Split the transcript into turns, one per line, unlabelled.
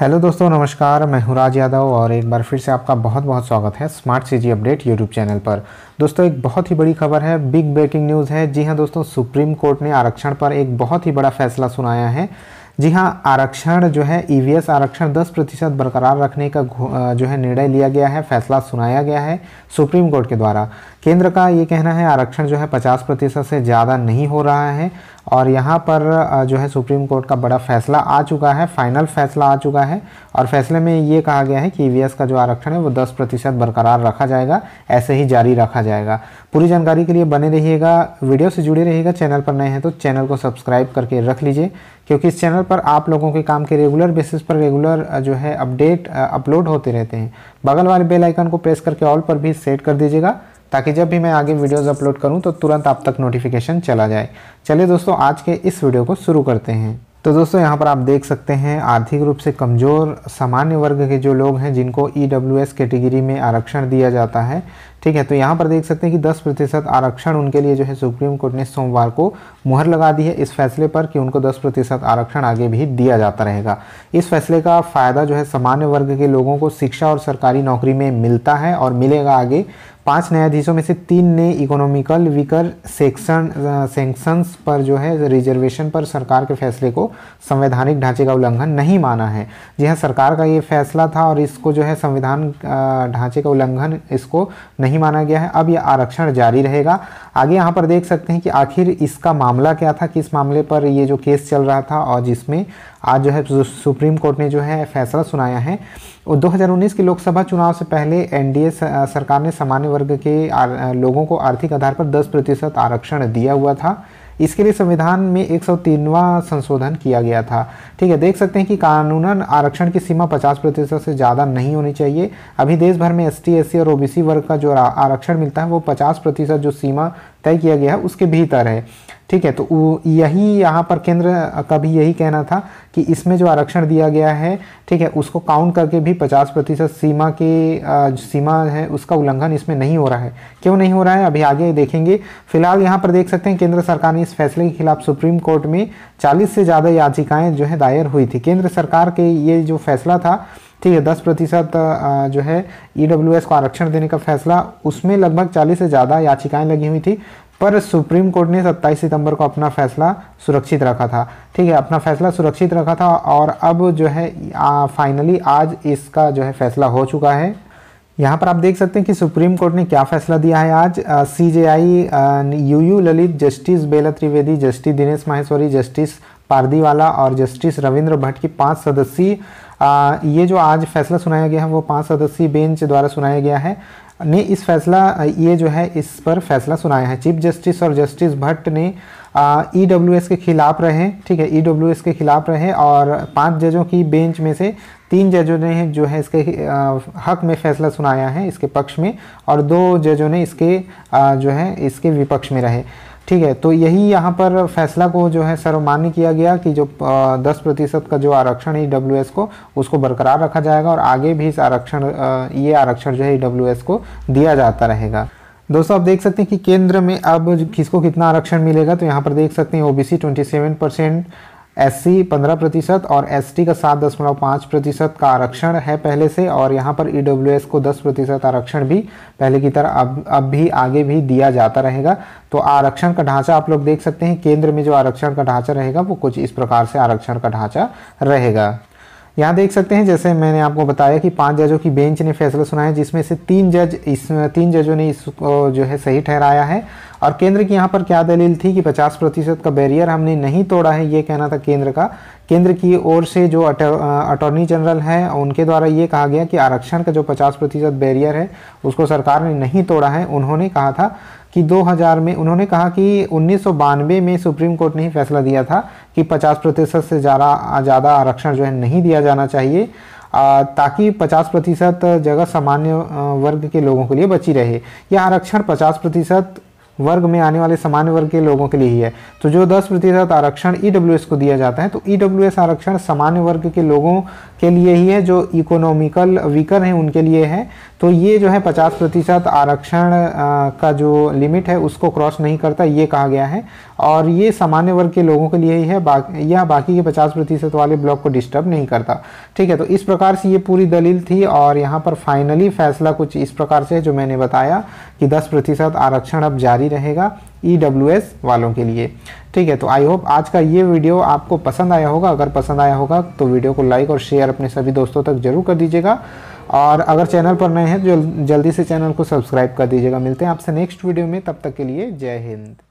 hello दोस्तों नमस्कार मैं हूँ राज यादव और एक बार फिर से आपका बहुत बहुत स्वागत है smart CG update YouTube channel पर दोस्तों एक बहुत ही बड़ी खबर है बिग ब्रेकिंग न्यूज़ है जी हाँ दोस्तों सुप्रीम कोर्ट ने आरक्षण पर एक बहुत ही बड़ा फैसला सुनाया है जी हाँ आरक्षण जो है ई e आरक्षण दस प्रतिशत बरकरार रखने का जो है निर्णय लिया गया है फैसला सुनाया गया है सुप्रीम कोर्ट के द्वारा केंद्र का ये कहना है आरक्षण जो है पचास प्रतिशत से ज़्यादा नहीं हो रहा है और यहाँ पर जो है सुप्रीम कोर्ट का बड़ा फैसला आ चुका है फाइनल फैसला आ चुका है और फैसले में ये कहा गया है कि ई e का जो आरक्षण है वो 10 प्रतिशत बरकरार रखा जाएगा ऐसे ही जारी रखा जाएगा पूरी जानकारी के लिए बने रहिएगा वीडियो से जुड़े रहिएगा चैनल पर नए हैं तो चैनल को सब्सक्राइब करके रख लीजिए क्योंकि इस चैनल पर आप लोगों के काम के रेगुलर बेसिस पर रेगुलर जो है अपडेट अपलोड होते रहते हैं बगल वाले बेलाइकन को प्रेस करके ऑल पर भी सेट कर दीजिएगा ताकि जब भी मैं आगे वीडियोस अपलोड करूं तो तुरंत आप तक नोटिफिकेशन चला जाए चलिए दोस्तों आज के इस वीडियो को शुरू करते हैं तो दोस्तों यहाँ पर आप देख सकते हैं आर्थिक रूप से कमज़ोर सामान्य वर्ग के जो लोग हैं जिनको ई e कैटेगरी में आरक्षण दिया जाता है ठीक है तो यहाँ पर देख सकते हैं कि 10 प्रतिशत आरक्षण उनके लिए जो है सुप्रीम कोर्ट ने सोमवार को मुहर लगा दी है इस फैसले पर कि उनको 10 प्रतिशत आरक्षण आगे भी दिया जाता रहेगा इस फैसले का फ़ायदा जो है सामान्य वर्ग के लोगों को शिक्षा और सरकारी नौकरी में मिलता है और मिलेगा आगे पांच न्यायाधीशों में से तीन ने इकोनॉमिकल वीकर सेक्शन सेंक्शंस पर जो है रिजर्वेशन पर सरकार के फैसले को संवैधानिक ढांचे का उल्लंघन नहीं माना है जी हाँ सरकार का ये फैसला था और इसको जो है संविधान ढांचे का उल्लंघन इसको नहीं माना गया है अब यह आरक्षण जारी रहेगा आगे यहाँ पर देख सकते हैं कि आखिर इसका मामला क्या था किस मामले पर ये जो केस चल रहा था और जिसमें आज जो है सुप्रीम कोर्ट ने जो है फैसला सुनाया है हजार 2019 के लोकसभा चुनाव से पहले एनडीए सरकार ने सामान्य वर्ग के आर, लोगों को आर्थिक आधार पर 10 प्रतिशत आरक्षण दिया हुआ था इसके लिए संविधान में 103वां संशोधन किया गया था ठीक है देख सकते हैं कि कानूनन आरक्षण की सीमा 50 प्रतिशत से ज़्यादा नहीं होनी चाहिए अभी देश भर में एस टी और ओबीसी वर्ग का जो आरक्षण मिलता है वो 50 प्रतिशत जो सीमा तय किया गया है उसके भीतर है ठीक है तो यही यहाँ पर केंद्र का भी यही कहना था कि इसमें जो आरक्षण दिया गया है ठीक है उसको काउंट करके भी 50 प्रतिशत सीमा के सीमा है उसका उल्लंघन इसमें नहीं हो रहा है क्यों नहीं हो रहा है अभी आगे देखेंगे फिलहाल यहाँ पर देख सकते हैं केंद्र सरकार ने इस फैसले के खिलाफ सुप्रीम कोर्ट में चालीस से ज़्यादा याचिकाएँ जो है दायर हुई थी केंद्र सरकार के ये जो फैसला था ठीक है दस प्रतिशत जो है ई e को आरक्षण देने का फैसला उसमें लगभग चालीस से ज़्यादा याचिकाएं लगी हुई थी पर सुप्रीम कोर्ट ने 27 सितंबर को अपना फैसला सुरक्षित रखा था ठीक है अपना फैसला सुरक्षित रखा था और अब जो है आ, फाइनली आज इसका जो है फैसला हो चुका है यहाँ पर आप देख सकते हैं कि सुप्रीम कोर्ट ने क्या फैसला दिया है आज C J I U U Lalit justice Bela Trivedi justice Dinesh Maheshwari justice Pardiwala और जस्टिस रविंद्र भट्ट की पांच सदस्यीय आ, ये जो आज फैसला सुनाया गया है वो पाँच सदस्यीय बेंच द्वारा सुनाया गया है ने इस फैसला ये जो है इस पर फैसला सुनाया है चीफ जस्टिस और जस्टिस भट्ट ने ई डब्ल्यू e के खिलाफ रहे ठीक है ई e डब्ल्यू के खिलाफ रहे और पांच जजों की बेंच में से तीन जजों ने जो है इसके हक में फैसला सुनाया है इसके पक्ष में और दो जजों ने इसके जो है इसके विपक्ष में रहे ठीक है तो यही यहाँ पर फैसला को जो है सर्वमान्य किया गया कि जो दस प्रतिशत का जो आरक्षण है डब्ल्यू e को उसको बरकरार रखा जाएगा और आगे भी इस आरक्षण ये आरक्षण जो है डब्ल्यू e को दिया जाता रहेगा दोस्तों आप देख सकते हैं कि केंद्र में अब किसको कितना आरक्षण मिलेगा तो यहाँ पर देख सकते हैं ओबीसी 27 परसेंट एस सी पंद्रह प्रतिशत और एस टी का सात दशमलव पाँच प्रतिशत का आरक्षण है पहले से और यहाँ पर ई डब्ल्यू एस को दस प्रतिशत आरक्षण भी पहले की तरह अब अब भी आगे भी दिया जाता रहेगा तो आरक्षण का ढांचा आप लोग देख सकते हैं केंद्र में जो आरक्षण का ढांचा रहेगा वो कुछ इस प्रकार से आरक्षण का ढांचा रहेगा यहाँ देख सकते हैं जैसे मैंने आपको बताया कि पांच जजों की बेंच ने फैसला सुनाया जिसमें से तीन जज इस तीन जजों ने इसको जो है सही ठहराया है और केंद्र की यहाँ पर क्या दलील थी कि 50 प्रतिशत का बैरियर हमने नहीं तोड़ा है ये कहना था केंद्र का केंद्र की ओर से जो अटॉर्नी जनरल हैं उनके द्वारा ये कहा गया कि आरक्षण का जो पचास प्रतिशत बैरियर है उसको सरकार ने नहीं तोड़ा है उन्होंने कहा था कि 2000 में उन्होंने कहा कि उन्नीस में सुप्रीम कोर्ट ने ही फैसला दिया था कि 50 प्रतिशत से ज़्यादा ज़्यादा आरक्षण जो है नहीं दिया जाना चाहिए ताकि 50 प्रतिशत जगह सामान्य वर्ग के लोगों के लिए बची रहे यह आरक्षण 50 प्रतिशत वर्ग में आने वाले सामान्य वर्ग के लोगों के लिए ही है तो जो 10 प्रतिशत आरक्षण ई e को दिया जाता है तो ई e आरक्षण सामान्य वर्ग के लोगों के लिए ही है जो इकोनॉमिकल वीकर हैं उनके लिए है तो ये जो है 50 प्रतिशत आरक्षण का जो लिमिट है उसको क्रॉस नहीं करता ये कहा गया है और ये सामान्य वर्ग के लोगों के लिए ही है बा, यह बाकी के 50 प्रतिशत वाले ब्लॉक को डिस्टर्ब नहीं करता ठीक है तो इस प्रकार से ये पूरी दलील थी और यहाँ पर फाइनली फैसला कुछ इस प्रकार से जो मैंने बताया कि दस प्रतिशत आरक्षण अब जारी रहेगा ई e वालों के लिए ठीक है तो आई होप आज का ये वीडियो आपको पसंद आया होगा अगर पसंद आया होगा तो वीडियो को लाइक और शेयर अपने सभी दोस्तों तक जरूर कर दीजिएगा और अगर चैनल पर नए हैं तो जल्दी से चैनल को सब्सक्राइब कर दीजिएगा मिलते हैं आपसे नेक्स्ट वीडियो में तब तक के लिए जय हिंद